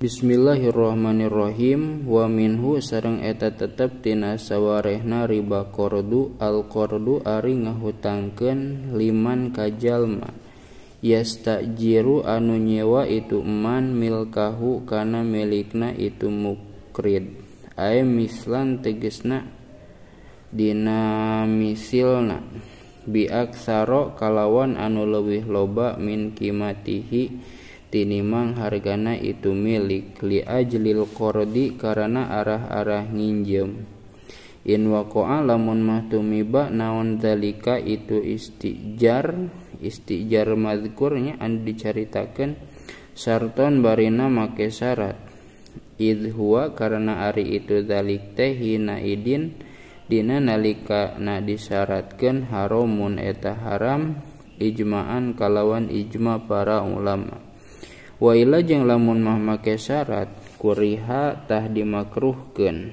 Quran Bismillahirromanirrohim waminhu serreng eta p Ti sawawaehna riba kordu AlKdu ari ngahutangkan liman Kajlma y tak jiru anu nyewa ituman milkahukana milikna itu mukrit A mislan tegesna Dinamilna biak saro kalawan anu lewih loba min kimatihi, tinimang hargana itu milik li ajlil kordi karena arah-arah nginjem in waqa'a lamun mahtumiba naon zalika itu istijar istijar madzkurnya an dicaritakeun sarton barina make syarat id karena ari itu zalik tehina idin dina nalika na disyaratkeun haramun eta haram ijma'an kalawan ijma para ulama waila jeng lamun mah make syarat kuriha tah dimakruhkeun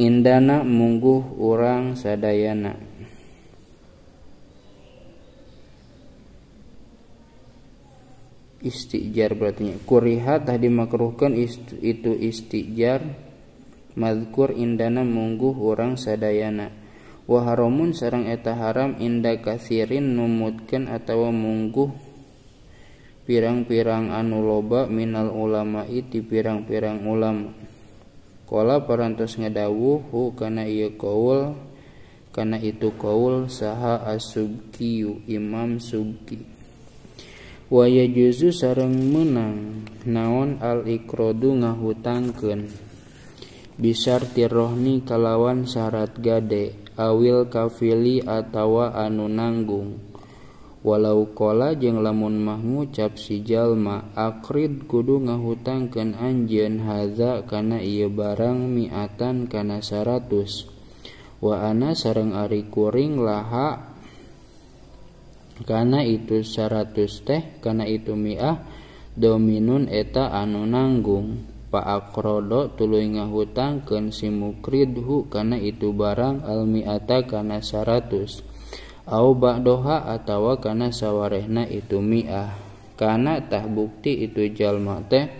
Indana mungguh orang sadayana istijar berarti kuriha tah dimakruhkan itu istijar Makur Idana munggu hurang sadaana Waharomun sarang eta haram indakatirin nummutkan atau munggu pirang-pirang anu loba minal ulamait di pirang-pirang ulamkola persngedawuhu kana iyo koolkana itu koul saha asyu imam Sugi. Waya juzu sareng menang naon Al-Iqrodu ngahutangkan. Bisartirroni kalawan syarat gade, ail kavili atawa anu nanggung. walau kola jeung lamun mahmu capsi jalma arib kudu ngahutang ken anjun haza kana ia barang miatan kana 100. Waana sareng arikuring lahakana itu 100 teh kana itu miah doun eta anu nanggung. siapa Akrodo tulunya hutang ke si mukrithu karena itu barang almiatakana 100 abadoha atautawakana sawwaraehna itu miahkana tah bukti itu jallma teh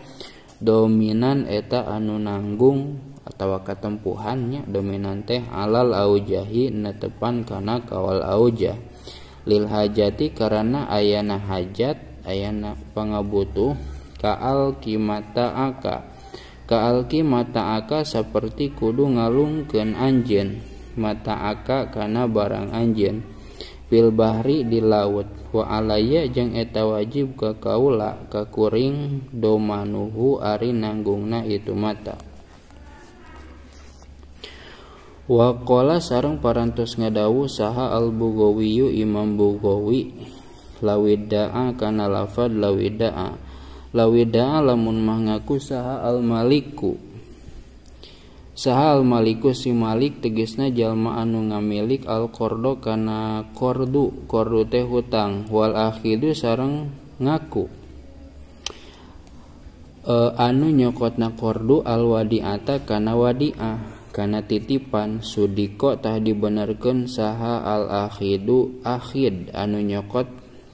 dominan eta anu nanggung atau keempuhannya dominan teh alal lajahhi na tepankana kawal aujah lillhajati karena ayana hajat ayana pengabutuh kaal kimata aka kaalki mata aka seperti kudu ngalungkeun anjen, mata aka kana barang anjen. Bil bahri di laut wa alaya jeung eta wajib ka kaula kuring domanuhu ari nanggungna itu mata Wakola sarang parantos ngadawu saha al bugowiyu imam bugowi lawidaa kana lafad lawidaa lawwimunmah ngaku saha almaliku sahal maliku si Malik tegesnya jalma anu ngamilik alkordokana kordu kordu teh hutangwal ahidu sareng ngaku e, anu nyokot na kordu alwaditakana wadiah karena titipan Sudi tah dibenken saha alahidu akid anu nyokot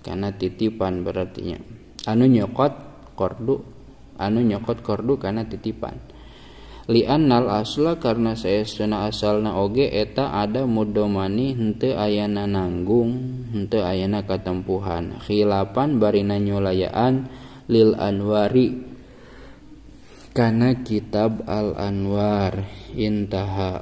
karena titipan berartinya anu nyokot na Cordu anu nyokot kordu karena titipan Liannal asla karena sayaana asal naoge eta ada mu domani nte ayana nanggungnte ayana keempuhan Khilapan barina nyolayanan lil Anwari karena kitab al-anwar intaha